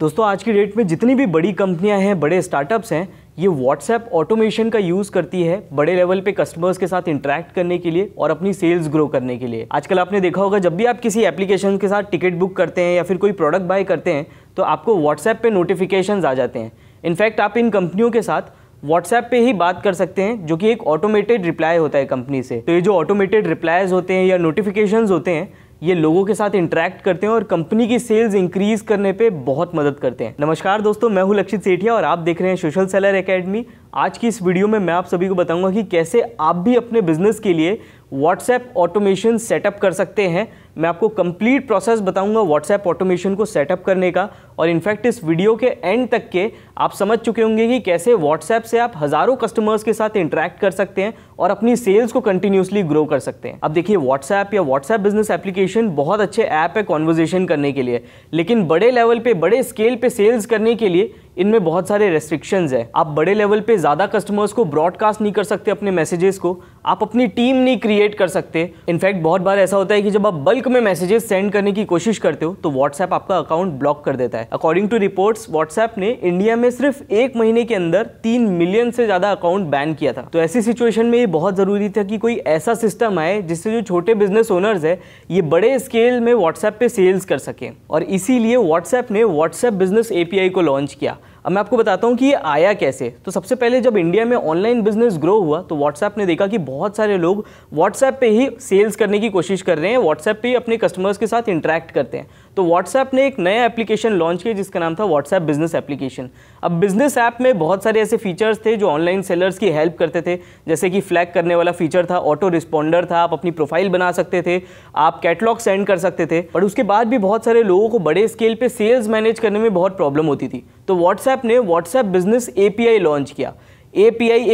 दोस्तों आज की डेट में जितनी भी बड़ी कंपनियां हैं बड़े स्टार्टअप्स हैं ये व्हाट्सएप ऑटोमेशन का यूज़ करती है बड़े लेवल पे कस्टमर्स के साथ इंटरेक्ट करने के लिए और अपनी सेल्स ग्रो करने के लिए आजकल आपने देखा होगा जब भी आप किसी एप्लीकेशन के साथ टिकट बुक करते हैं या फिर कोई प्रोडक्ट बाय करते हैं तो आपको व्हाट्सएप पे नोटिफिकेशन आ जाते हैं इनफैक्ट आप इन कंपनियों के साथ व्हाट्सएप पे ही बात कर सकते हैं जो कि एक ऑटोमेटेड रिप्लाई होता है कंपनी से तो ये जो ऑटोमेटेड रिप्लाईज होते हैं या नोटिफिकेशंस होते हैं ये लोगों के साथ इंटरेक्ट करते हैं और कंपनी की सेल्स इंक्रीज करने पे बहुत मदद करते हैं नमस्कार दोस्तों मैं हूं लक्षित सेठिया और आप देख रहे हैं सोशल सेलर एकेडमी आज की इस वीडियो में मैं आप सभी को बताऊंगा कि कैसे आप भी अपने बिजनेस के लिए व्हाट्सएप ऑटोमेशन सेटअप कर सकते हैं मैं आपको कंप्लीट प्रोसेस बताऊंगा व्हाट्सएप ऑटोमेशन को सेटअप करने का और इनफैक्ट इस वीडियो के एंड तक के आप समझ चुके होंगे कि कैसे व्हाट्सएप से आप हज़ारों कस्टमर्स के साथ इंटरेक्ट कर सकते हैं और अपनी सेल्स को कंटिन्यूसली ग्रो कर सकते हैं अब देखिए व्हाट्सएप या व्हाट्सएप बिजनेस एप्लीकेशन बहुत अच्छे ऐप है कॉन्वर्जेशन करने के लिए लेकिन बड़े लेवल पर बड़े स्केल पर सेल्स करने के लिए इनमें बहुत सारे रेस्ट्रिक्शंस है आप बड़े लेवल पे ज़्यादा कस्टमर्स को ब्रॉडकास्ट नहीं कर सकते अपने मैसेजेस को आप अपनी टीम नहीं क्रिएट कर सकते इनफैक्ट बहुत बार ऐसा होता है कि जब आप बल्क में मैसेजेस सेंड करने की कोशिश करते हो तो व्हाट्सएप आपका अकाउंट ब्लॉक कर देता है अकॉर्डिंग टू रिपोर्ट्स व्हाट्सएप ने इंडिया में सिर्फ एक महीने के अंदर तीन मिलियन से ज़्यादा अकाउंट बैन किया था तो ऐसी सिचुएशन में ये बहुत ज़रूरी था कि कोई ऐसा सिस्टम आए जिससे जो छोटे बिजनेस ओनर्स है ये बड़े स्केल में व्हाट्सएप पे सेल्स कर सकें और इसीलिए व्हाट्सएप ने व्हाट्सएप बिजनेस एपीआई को लॉन्च किया अब मैं आपको बताता हूँ कि ये आया कैसे तो सबसे पहले जब इंडिया में ऑनलाइन बिजनेस ग्रो हुआ तो व्हाट्सएप ने देखा कि बहुत सारे लोग व्हाट्सएप पे ही सेल्स करने की कोशिश कर रहे हैं व्हाट्सएप पे ही अपने कस्टमर्स के साथ इंटरेक्ट करते हैं तो व्हाट्सएप ने एक नया एप्लीकेशन लॉन्च किया जिसका नाम था व्हाट्सएप बिजनेस एप्लीकेशन अब बिजनेस ऐप में बहुत सारे ऐसे फीचर्स थे जो ऑनलाइन सेलर्स की हेल्प करते थे जैसे कि फ्लैग करने वाला फीचर था ऑटो रिस्पॉन्डर था आप अपनी प्रोफाइल बना सकते थे आप कैटलॉग सेंड कर सकते थे बट उसके बाद भी बहुत सारे लोगों को बड़े स्केल पर सेल्स मैनेज करने में बहुत प्रॉब्लम होती थी तो व्हाट्सएप ने व्हाट्सएप बिजनेस ए लॉन्च किया ए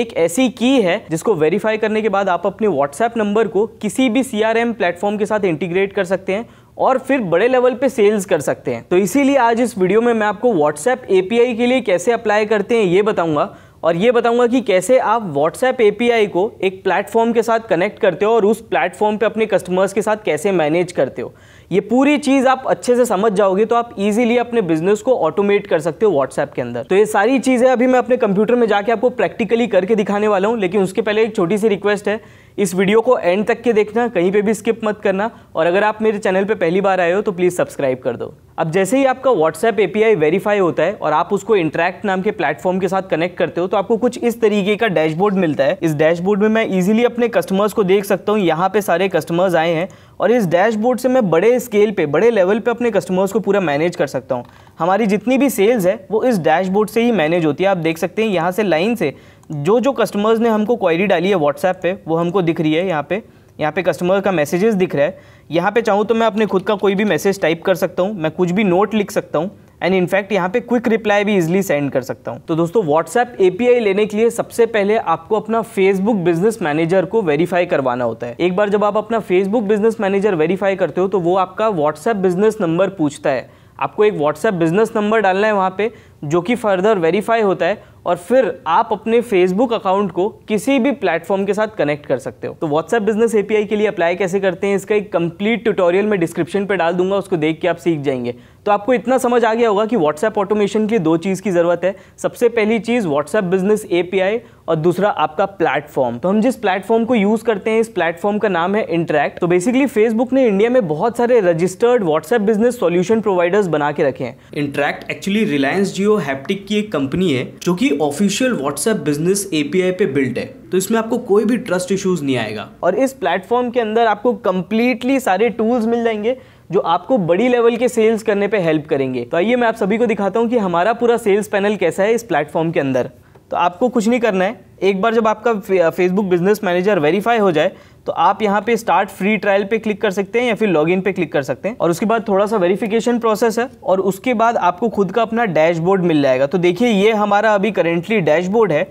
एक ऐसी की है जिसको वेरीफाई करने के बाद आप अपने व्हाट्सएप नंबर को किसी भी सीआरएम प्लेटफॉर्म के साथ इंटीग्रेट कर सकते हैं और फिर बड़े लेवल पे सेल्स कर सकते हैं तो इसीलिए आज इस वीडियो में मैं आपको व्हाट्सएप ए के लिए कैसे अप्लाई करते हैं ये बताऊंगा और ये बताऊंगा कि कैसे आप व्हाट्सएप एपीआई को एक प्लेटफॉर्म के साथ कनेक्ट करते हो और उस प्लेटफॉर्म पे अपने कस्टमर्स के साथ कैसे मैनेज करते हो ये पूरी चीज़ आप अच्छे से समझ जाओगे तो आप इजीली अपने बिजनेस को ऑटोमेट कर सकते हो व्हाट्सएप के अंदर तो ये सारी चीज़ें अभी मैं अपने कंप्यूटर में जाके आपको प्रैक्टिकली करके दिखाने वाला हूँ लेकिन उसके पहले एक छोटी सी रिक्वेस्ट है इस वीडियो को एंड तक के देखना कहीं पे भी स्किप मत करना और अगर आप मेरे चैनल पे पहली बार आए हो तो प्लीज़ सब्सक्राइब कर दो अब जैसे ही आपका व्हाट्सएप एपीआई वेरीफाई होता है और आप उसको इंटरेक्ट नाम के प्लेटफॉर्म के साथ कनेक्ट करते हो तो आपको कुछ इस तरीके का डैशबोर्ड मिलता है इस डैशबोर्ड में मैं इजीली अपने कस्टमर्स को देख सकता हूँ यहाँ पे सारे कस्टमर्स आए हैं और इस डैशबोर्ड से मैं बड़े स्केल पे बड़े लेवल पे अपने कस्टमर्स को पूरा मैनेज कर सकता हूँ हमारी जितनी भी सेल्स है वो इस डैशबोर्ड से ही मैनेज होती है आप देख सकते हैं यहाँ से लाइन से जो जो कस्टमर्स ने हमको क्वायरी डाली है व्हाट्सएप पे वो हमको दिख रही है यहाँ पे यहाँ पे कस्टमर का मैसेजेस दिख रहा है यहाँ पे चाहूँ तो मैं अपने खुद का कोई भी मैसेज टाइप कर सकता हूँ मैं कुछ भी नोट लिख सकता हूँ एंड इनफैक्ट यहाँ पे क्विक रिप्लाई भी इजिली सेंड कर सकता हूँ तो दोस्तों व्हाट्सएप ए लेने के लिए सबसे पहले आपको अपना फेसबुक बिजनेस मैनेजर को वेरीफाई करवाना होता है एक बार जब आप अपना फेसबुक बिजनेस मैनेजर वेरीफाई करते हो तो वो आपका व्हाट्सएप बिजनेस नंबर पूछता है आपको एक व्हाट्सएप बिजनेस नंबर डालना है वहाँ पे जो कि फर्दर वेरीफाई होता है और फिर आप अपने फेसबुक अकाउंट को किसी भी प्लेटफॉर्म के साथ कनेक्ट कर सकते हो तो व्हाट्सएप बिजनेस एपीआई के लिए अप्लाई कैसे करते हैं इसका एक कंप्लीट ट्यूटोरियल मैं डिस्क्रिप्शन पर डाल दूंगा उसको देख के आप सीख जाएंगे तो आपको इतना समझ आ गया होगा कि व्हाट्सएप ऑटोमेशन के दो चीज़ की ज़रूरत है सबसे पहली चीज़ व्हाट्सएप बिजनेस एपीआई और दूसरा आपका प्लेटफॉर्म तो हम जिस प्लेटफॉर्म को यूज़ करते हैं इस प्लेटफॉर्म का नाम है इंटरेक्ट तो बेसिकली फेसबुक ने इंडिया में बहुत सारे registered WhatsApp business solution providers बना के रखे हैं इंटरेक्ट एक्चुअली रिलायंस जियो हैप्टिक की एक कंपनी है जो कि ऑफिशियल व्हाट्सएप बिजनेस एपीआई पे बिल्ट है तो इसमें आपको कोई भी ट्रस्ट इश्यूज नहीं आएगा और इस प्लेटफॉर्म के अंदर आपको कंप्लीटली सारे टूल्स मिल जाएंगे जो आपको बड़ी लेवल के सेल्स करने पे हेल्प करेंगे तो आइए मैं आप सभी को दिखाता हूँ कि हमारा पूरा सेल्स पैनल कैसा है इस प्लेटफॉर्म के अंदर तो आपको कुछ नहीं करना है एक बार जब आपका फेसबुक बिजनेस मैनेजर वेरीफाई हो जाए तो आप यहाँ पे स्टार्ट फ्री ट्रायल पे क्लिक कर सकते हैं या फिर लॉगिन पे क्लिक कर सकते हैं और उसके बाद थोड़ा सा वेरिफिकेशन प्रोसेस है और उसके बाद आपको खुद का अपना डैशबोर्ड मिल जाएगा तो देखिए ये हमारा अभी करेंटली डैशबोर्ड है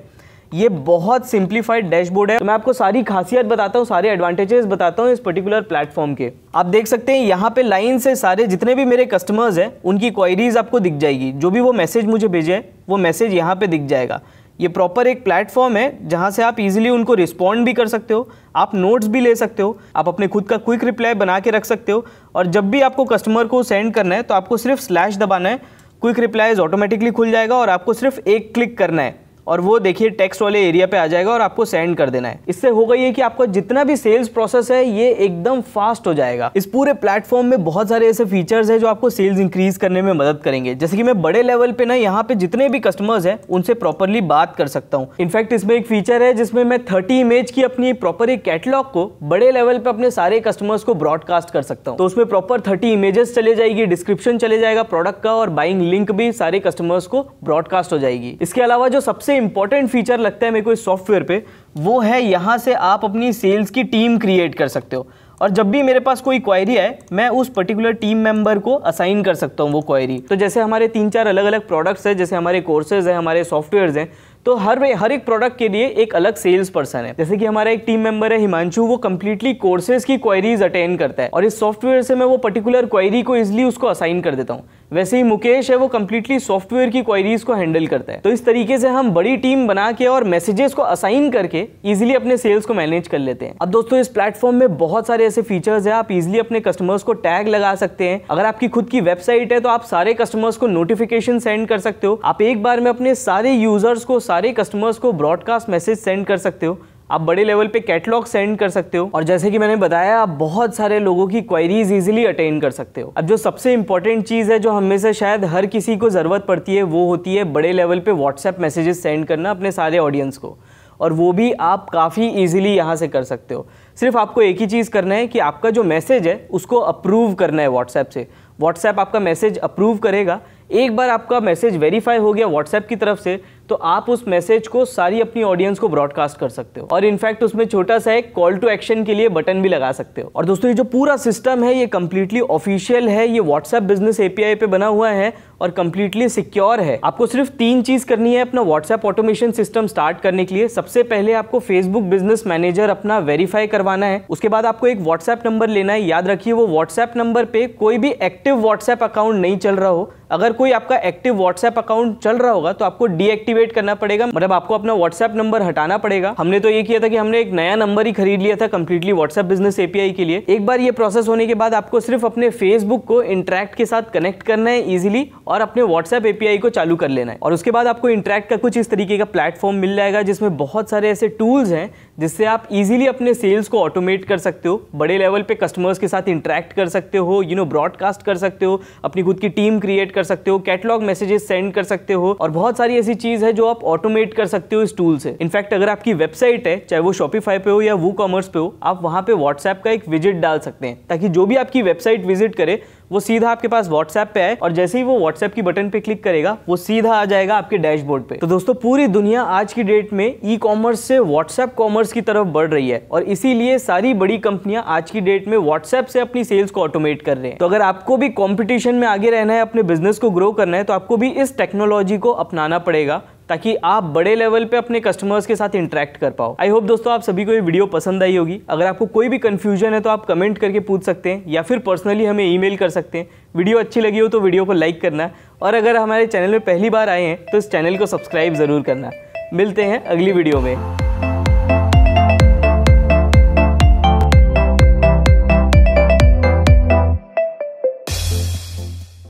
ये बहुत सिंप्लीफाइड डैशबोर्ड है तो मैं आपको सारी खासियत बताता हूँ सारे एडवांटेजेस बताता हूँ इस पर्टिकुलर प्लेटफॉर्म के आप देख सकते हैं यहाँ पे लाइन से सारे जितने भी मेरे कस्टमर्स हैं उनकी क्वायरीज आपको दिख जाएगी जो भी वो मैसेज मुझे भेजे वो मैसेज यहाँ पे दिख जाएगा ये प्रॉपर एक प्लेटफॉर्म है जहाँ से आप इजीली उनको रिस्पॉन्ड भी कर सकते हो आप नोट्स भी ले सकते हो आप अपने खुद का क्विक रिप्लाई बना के रख सकते हो और जब भी आपको कस्टमर को सेंड करना है तो आपको सिर्फ स्लैश दबाना है क्विक रिप्लाईज ऑटोमेटिकली खुल जाएगा और आपको सिर्फ एक क्लिक करना है और वो देखिए टेक्स्ट वाले एरिया पे आ जाएगा और आपको सेंड कर देना है इससे होगा ये कि आपका जितना भी सेल्स प्रोसेस है ये एकदम फास्ट हो जाएगा इस पूरे प्लेटफॉर्म में बहुत सारे ऐसे फीचर्स है जो आपको सेल्स इंक्रीज करने में मदद करेंगे जैसे कि मैं बड़े लेवल पे ना यहाँ पे जितने भी कस्टमर्स है उनसे प्रॉपरली बात कर सकता हूँ इनफैक्ट इसमें एक फीचर है जिसमें मैं थर्टी इमेज की अपनी प्रॉपर एक कैटलॉग को बड़े लेवल पे अपने सारे कस्टमर्स को ब्रॉडकास्ट कर सकता हूँ तो उसमें प्रॉपर थर्टी इमेजेस चले जाएगी डिस्क्रिप्शन चले जाएगा प्रोडक्ट का और बाइंग लिंक भी सारे कस्टमर्स को ब्रॉडकास्ट हो जाएगी इसके अलावा जो सबसे सबसे इंपॉर्टेंट फीचर लगता है मेरे को इस सॉफ्टवेयर पे वो है यहाँ से आप अपनी सेल्स की टीम क्रिएट कर सकते हो और जब भी मेरे पास कोई क्वायरी आए मैं उस पर्टिकुलर टीम मेंबर को असाइन कर सकता हूँ वो क्वायरी तो जैसे हमारे तीन चार अलग अलग प्रोडक्ट्स हैं जैसे हमारे कोर्सेज हैं हमारे सॉफ्टवेयर्स हैं तो हर हर एक प्रोडक्ट के लिए एक अलग सेल्स पर्सन है जैसे कि हमारा एक टीम मेंबर है हिमांशु वो कम्प्लीटली कोर्सेज की क्वायरीज अटेंड करता है और इस सॉफ्टवेयर से मैं वो पर्टिकुलर क्वायरी को इजिली उसको असाइन कर देता हूँ वैसे ही मुकेश है वो कम्प्लीटली सॉफ्टवेयर की क्वारीज को हैंडल करता है तो इस तरीके से हम बड़ी टीम बना के और मैसेजेस को असाइन करके इजिली अपने सेल्स को मैनेज कर लेते हैं अब दोस्तों इस प्लेटफॉर्म में बहुत सारे ऐसे फीचर्स है आप इजिली अपने कस्टमर्स को टैग लगा सकते हैं अगर आपकी खुद की वेबसाइट है तो आप सारे कस्टमर्स को नोटिफिकेशन सेंड कर सकते हो आप एक बार में अपने सारे यूजर्स को सारे कस्टमर्स को ब्रॉडकास्ट मैसेज सेंड कर सकते हो आप बड़े लेवल पे कैटलॉग सेंड कर सकते हो और जैसे कि मैंने बताया आप बहुत सारे लोगों की क्वेरीज इजीली अटेंड कर सकते हो अब जो सबसे इंपॉर्टेंट चीज़ है जो हमें से शायद हर किसी को ज़रूरत पड़ती है वो होती है बड़े लेवल पे व्हाट्सएप मैसेजेस सेंड करना अपने सारे ऑडियंस को और वो भी आप काफ़ी ईजिली यहाँ से कर सकते हो सिर्फ आपको एक ही चीज़ करना है कि आपका जो मैसेज है उसको अप्रूव करना है व्हाट्सएप से व्हाट्सएप आपका मैसेज अप्रूव करेगा एक बार आपका मैसेज वेरीफाई हो गया व्हाट्सएप की तरफ से तो आप उस मैसेज को सारी अपनी ऑडियंस को ब्रॉडकास्ट कर सकते हो और इनफैक्ट उसमें छोटा सा एक कॉल टू एक्शन के लिए बटन भी लगा सकते हो और दोस्तों ये जो पूरा सिस्टम है ये कंप्लीटली ऑफिशियल है ये व्हाट्सएप बिजनेस एपीआई पे बना हुआ है और कंप्लीटली सिक्योर है आपको सिर्फ तीन चीज करनी है अपना व्हाट्सएप ऑटोमेशन सिस्टम स्टार्ट करने के लिए सबसे पहले आपको फेसबुक बिजनेस मैनेजर अपना वेरीफाई करवाना है उसके बाद आपको एक व्हाट्सएप नंबर लेना है याद रखिए वो व्हाट्सएप नंबर पे कोई भी एक्टिव व्हाट्सएप अकाउंट नहीं चल रहा हो अगर कोई आपका एक्टिव व्हाट्सएप अकाउंट चल रहा होगा तो आपको डीएक्टिव डीएक्टिवेट करना पड़ेगा मतलब आपको अपना व्हाट्सएप नंबर हटाना पड़ेगा हमने तो ये किया था कि हमने एक नया नंबर ही खरीद लिया था कंप्लीटली व्हाट्सएप बिजनेस एपीआई के लिए एक बार ये प्रोसेस होने के बाद आपको सिर्फ अपने फेसबुक को इंट्रैक्ट के साथ कनेक्ट करना है इजिली और अपने व्हाट्सएप एपीआई को चालू कर लेना है और उसके बाद आपको इंट्रैक्ट का कुछ इस तरीके का प्लेटफॉर्म मिल जाएगा जिसमें बहुत सारे ऐसे टूल्स हैं जिससे आप इजीली अपने सेल्स को ऑटोमेट कर सकते हो बड़े लेवल पे कस्टमर्स के साथ इंटरेक्ट कर सकते हो यू नो ब्रॉडकास्ट कर सकते हो अपनी खुद की टीम क्रिएट कर सकते हो कैटलॉग मैसेजेस सेंड कर सकते हो और बहुत सारी ऐसी चीज चीज़ है जो आप ऑटोमेट कर सकते हो इस टूल से इनफैक्ट अगर आपकी वेबसाइट है चाहे वो शॉपिफाई पे हो या वो कॉमर्स पे हो आप वहाँ पे व्हाट्सएप का एक विजिट डाल सकते हैं ताकि जो भी आपकी वेबसाइट विजिट करे वो सीधा आपके पास व्हाट्सएप पे आए और जैसे ही वो व्हाट्सएप की बटन पे क्लिक करेगा वो सीधा आ जाएगा आपके डैशबोर्ड पे तो दोस्तों पूरी दुनिया आज की डेट में ई कॉमर्स से व्हाट्सएप कॉमर्स की तरफ बढ़ रही है और इसीलिए सारी बड़ी कंपनियां आज की डेट में व्हाट्सएप से अपनी सेल्स को ऑटोमेट कर रहे हैं तो अगर आपको भी कॉम्पिटिशन में आगे रहना है अपने बिजनेस को ग्रो करना है तो आपको भी इस टेक्नोलॉजी को अपनाना पड़ेगा ताकि आप बड़े लेवल पे अपने कस्टमर्स के साथ इंटरेक्ट कर पाओ आई होप दोस्तों आप सभी को ये वीडियो पसंद आई होगी अगर आपको कोई भी कन्फ्यूजन है तो आप कमेंट करके पूछ सकते हैं या फिर पर्सनली हमें ई कर सकते हैं वीडियो अच्छी लगी हो तो वीडियो को लाइक करना और अगर हमारे चैनल में पहली बार आए हैं तो इस चैनल को सब्सक्राइब ज़रूर करना मिलते हैं अगली वीडियो में